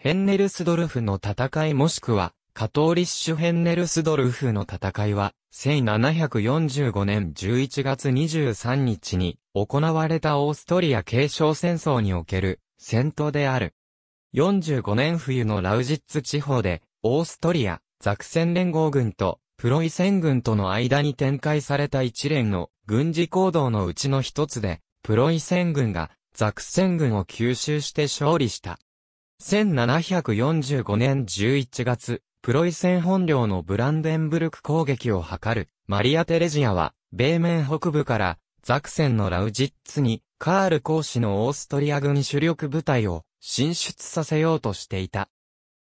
ヘンネルスドルフの戦いもしくは、カトーリッシュヘンネルスドルフの戦いは、1745年11月23日に行われたオーストリア継承戦争における戦闘である。45年冬のラウジッツ地方で、オーストリア、ザクセン連合軍とプロイセン軍との間に展開された一連の軍事行動のうちの一つで、プロイセン軍がザクセン軍を吸収して勝利した。1745年11月、プロイセン本領のブランデンブルク攻撃を図る、マリア・テレジアは、米面北部から、ザクセンのラウジッツに、カール公使のオーストリア軍主力部隊を進出させようとしていた。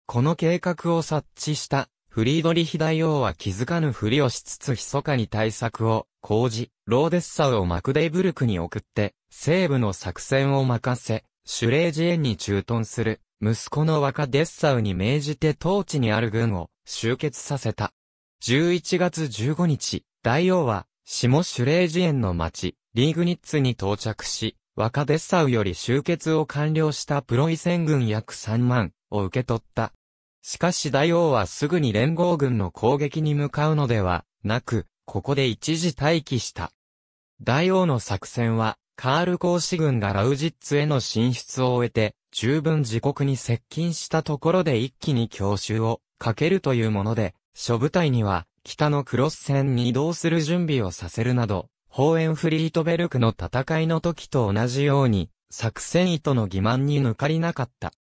この計画を察知した、フリードリヒ大王は気づかぬふりをしつつ密かに対策を講じ、ローデッサをマクデイブルクに送って、西部の作戦を任せ、シュレージエンに駐屯する息子の若デッサウに命じて当地にある軍を集結させた。11月15日、大王は、下シュレージエンの町、リーグニッツに到着し、若デッサウより集結を完了したプロイセン軍約3万を受け取った。しかし大王はすぐに連合軍の攻撃に向かうのではなく、ここで一時待機した。大王の作戦は、カール公使軍がラウジッツへの進出を終えて、十分自国に接近したところで一気に強襲をかけるというもので、諸部隊には北のクロス戦に移動する準備をさせるなど、ホーエンフリートベルクの戦いの時と同じように、作戦意図の欺瞞に抜かりなかった。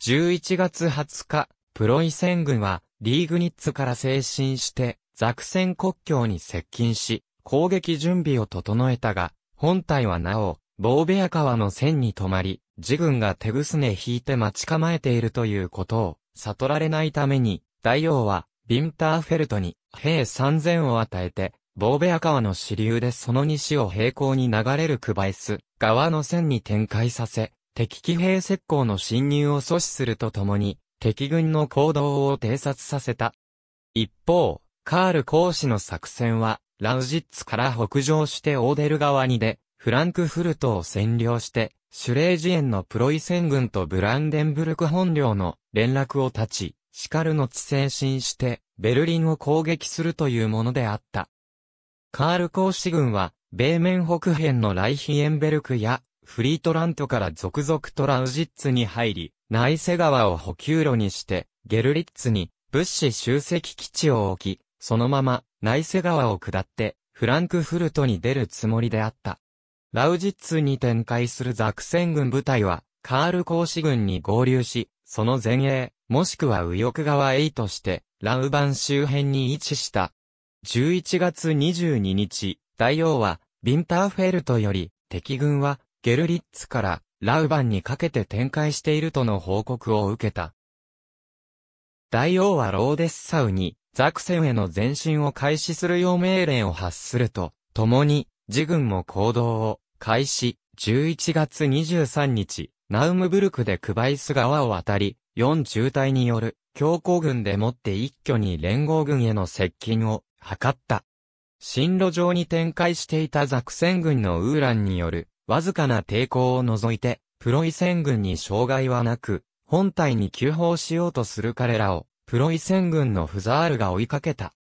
11月20日、プロイセン軍は、リーグニッツから精神して、ザクセン国境に接近し、攻撃準備を整えたが、本隊はなお、ボーベア川の線に止まり、自軍が手ぐすね引いて待ち構えているということを悟られないために、大王は、ビンターフェルトに兵3000を与えて、ボーベア川の支流でその西を平行に流れるクバイス川の線に展開させ、敵騎兵石膏の侵入を阻止するとともに、敵軍の行動を偵察させた。一方、カール公使の作戦は、ラウジッツから北上してオーデル川にで、フランクフルトを占領して、シュレージエンのプロイセン軍とブランデンブルク本領の連絡を断ち、シカルの地精進して、ベルリンを攻撃するというものであった。カール公使軍は、米面北辺のライヒエンベルクや、フリートラントから続々とラウジッツに入り、ナイセ川を補給路にして、ゲルリッツに、物資集積基地を置き、そのまま、ナイセ川を下って、フランクフルトに出るつもりであった。ラウジッツに展開するザクセン軍部隊は、カール公使軍に合流し、その前衛、もしくは右翼側 A として、ラウバン周辺に位置した。11月22日、大王は、ビンターフェルトより、敵軍は、ゲルリッツから、ラウバンにかけて展開しているとの報告を受けた。大王はローデッサウに、ザクセンへの前進を開始するよう命令を発すると、共に、自軍も行動を開始、11月23日、ナウムブルクでクバイス川を渡り、4中隊による強行軍でもって一挙に連合軍への接近を図った。進路上に展開していたザクセン軍のウーランによるわずかな抵抗を除いて、プロイセン軍に障害はなく、本体に急報しようとする彼らをプロイセン軍のフザールが追いかけた。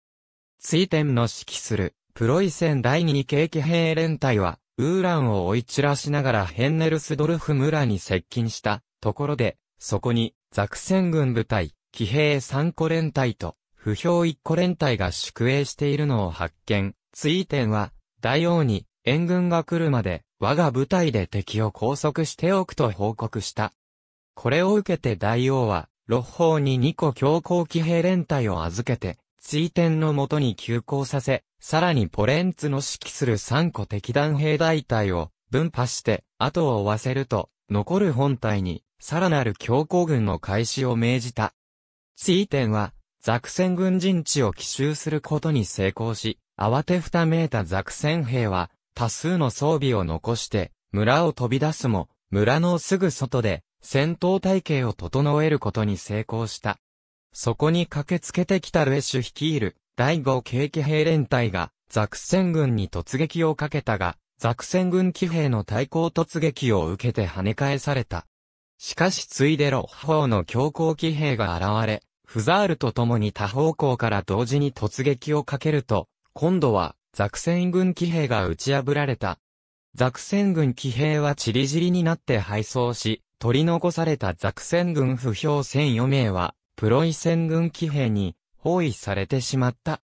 追天の指揮する、プロイセン第二軽騎兵連隊は、ウーランを追い散らしながらヘンネルスドルフ村に接近したところで、そこに、ザクセン軍部隊、騎兵三個連隊と、不評一個連隊が宿営しているのを発見。追天は、大王に、援軍が来るまで、我が部隊で敵を拘束しておくと報告した。これを受けて大王は、六方に2個強行騎兵連隊を預けて、追天のもとに急行させ、さらにポレンツの指揮する3個敵団兵大隊を分派して、後を追わせると、残る本隊に、さらなる強行軍の開始を命じた。追天は、ザクセン軍陣地を奇襲することに成功し、慌てふためいたザクセン兵は、多数の装備を残して、村を飛び出すも、村のすぐ外で、戦闘体系を整えることに成功した。そこに駆けつけてきたルエッシュ率いる第5軽騎兵連隊がザクセン軍に突撃をかけたが、ザクセン軍騎兵の対抗突撃を受けて跳ね返された。しかしついでロッホーの強行騎兵が現れ、フザールと共に他方向から同時に突撃をかけると、今度はザクセン軍騎兵が打ち破られた。ザクセン軍騎兵はチリジリになって敗走し、取り残されたザクセン軍不評戦余名は、プロイセン軍騎兵に包囲されてしまった。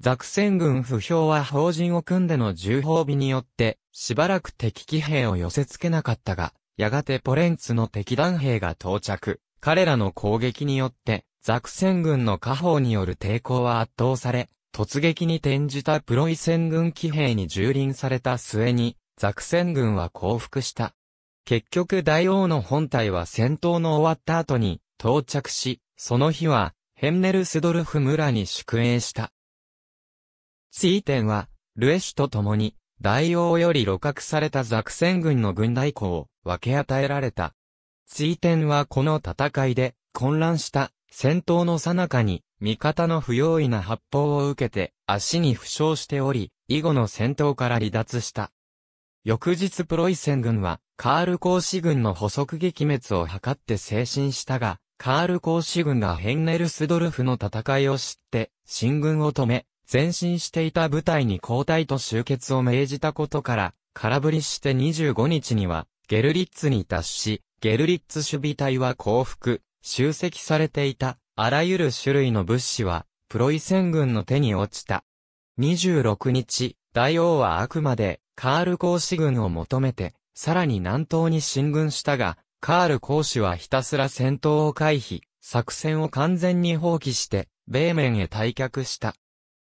ザクセン軍不評は法人を組んでの重砲美によって、しばらく敵騎兵を寄せ付けなかったが、やがてポレンツの敵弾兵が到着。彼らの攻撃によって、ザクセン軍の下方による抵抗は圧倒され、突撃に転じたプロイセン軍騎兵に蹂躙された末に、ザクセン軍は降伏した。結局大王の本体は戦闘の終わった後に到着し、その日はヘンネルスドルフ村に宿営した。ツイテンは、ルエシュと共に、大王より露獲されたザクセン軍の軍大行を分け与えられた。ツイてテンはこの戦いで混乱した戦闘の最中に味方の不用意な発砲を受けて足に負傷しており、以後の戦闘から離脱した。翌日プロイセン軍はカール公子軍の捕捉撃滅を図って精神したが、カール公子軍がヘンネルスドルフの戦いを知って、進軍を止め、前進していた部隊に交代と集結を命じたことから、空振りして25日には、ゲルリッツに達し、ゲルリッツ守備隊は降伏、集積されていた、あらゆる種類の物資は、プロイセン軍の手に落ちた。26日、大王はあくまで、カール公子軍を求めて、さらに南東に進軍したが、カール公使はひたすら戦闘を回避、作戦を完全に放棄して、米面へ退却した。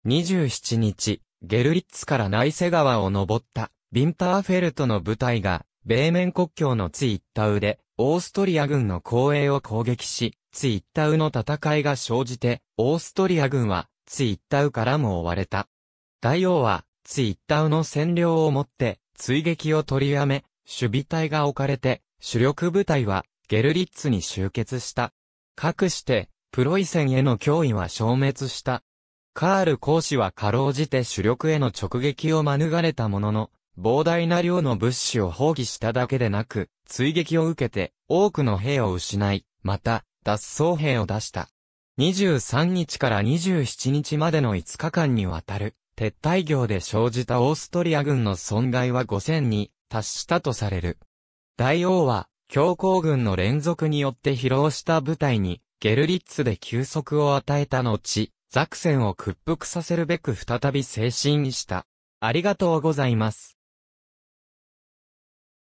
27日、ゲルリッツからナイセ川を登った、ビンターフェルトの部隊が、米面国境のツイッタウで、オーストリア軍の後衛を攻撃し、ツイッタウの戦いが生じて、オーストリア軍は、ツイッタウからも追われた。大王は、ツイッタウの占領をもって、追撃を取りやめ、守備隊が置かれて、主力部隊はゲルリッツに集結した。かくして、プロイセンへの脅威は消滅した。カール公使はかろうじて主力への直撃を免れたものの、膨大な量の物資を放棄しただけでなく、追撃を受けて多くの兵を失い、また、脱走兵を出した。23日から27日までの5日間にわたる、撤退業で生じたオーストリア軍の損害は5000に達したとされる。大王は、強行軍の連続によって疲労した部隊に、ゲルリッツで休息を与えた後、ザクセンを屈服させるべく再び精神した。ありがとうございます。